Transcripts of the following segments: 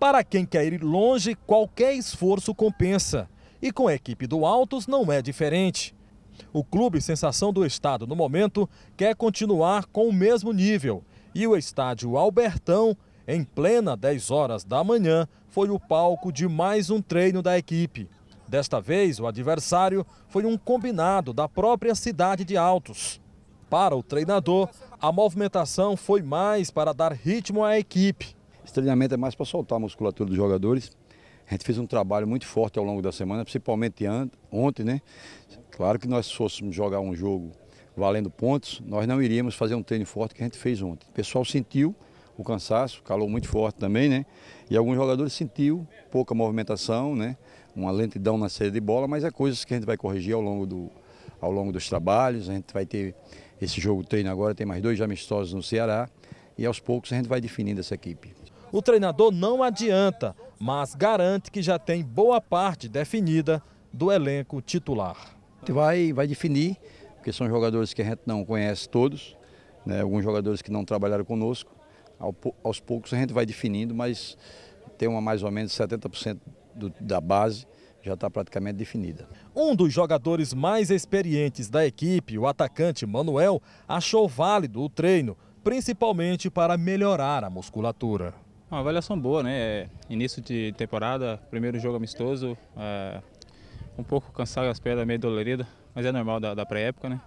Para quem quer ir longe, qualquer esforço compensa. E com a equipe do Altos não é diferente. O clube sensação do estado no momento quer continuar com o mesmo nível. E o estádio Albertão, em plena 10 horas da manhã, foi o palco de mais um treino da equipe. Desta vez, o adversário foi um combinado da própria cidade de Altos. Para o treinador, a movimentação foi mais para dar ritmo à equipe. Esse treinamento é mais para soltar a musculatura dos jogadores. A gente fez um trabalho muito forte ao longo da semana, principalmente ontem, né? Claro que nós fôssemos jogar um jogo valendo pontos, nós não iríamos fazer um treino forte que a gente fez ontem. O pessoal sentiu o cansaço, calor muito forte também, né? E alguns jogadores sentiu pouca movimentação, né? Uma lentidão na saída de bola, mas é coisas que a gente vai corrigir ao longo, do, ao longo dos trabalhos. A gente vai ter esse jogo treino agora, tem mais dois amistosos no Ceará e aos poucos a gente vai definindo essa equipe o treinador não adianta, mas garante que já tem boa parte definida do elenco titular. Vai, vai definir, porque são jogadores que a gente não conhece todos, né? alguns jogadores que não trabalharam conosco. aos poucos a gente vai definindo, mas tem uma mais ou menos 70% do, da base já está praticamente definida. Um dos jogadores mais experientes da equipe, o atacante Manuel, achou válido o treino, principalmente para melhorar a musculatura. Uma avaliação boa, né? É, início de temporada, primeiro jogo amistoso, é, um pouco cansado as pernas, meio dolorida, mas é normal da, da pré-época, né?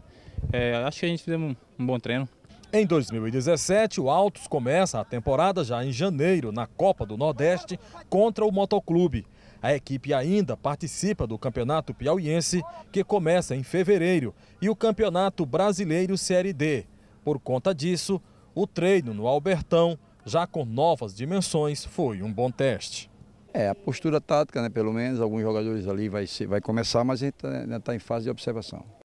É, acho que a gente fez um, um bom treino. Em 2017, o Altos começa a temporada já em janeiro, na Copa do Nordeste, contra o Motoclube. A equipe ainda participa do Campeonato Piauiense, que começa em fevereiro, e o Campeonato Brasileiro Série D. Por conta disso, o treino no Albertão já com novas dimensões, foi um bom teste. É, a postura tática, né, pelo menos, alguns jogadores ali vai, vai começar, mas a gente está tá em fase de observação.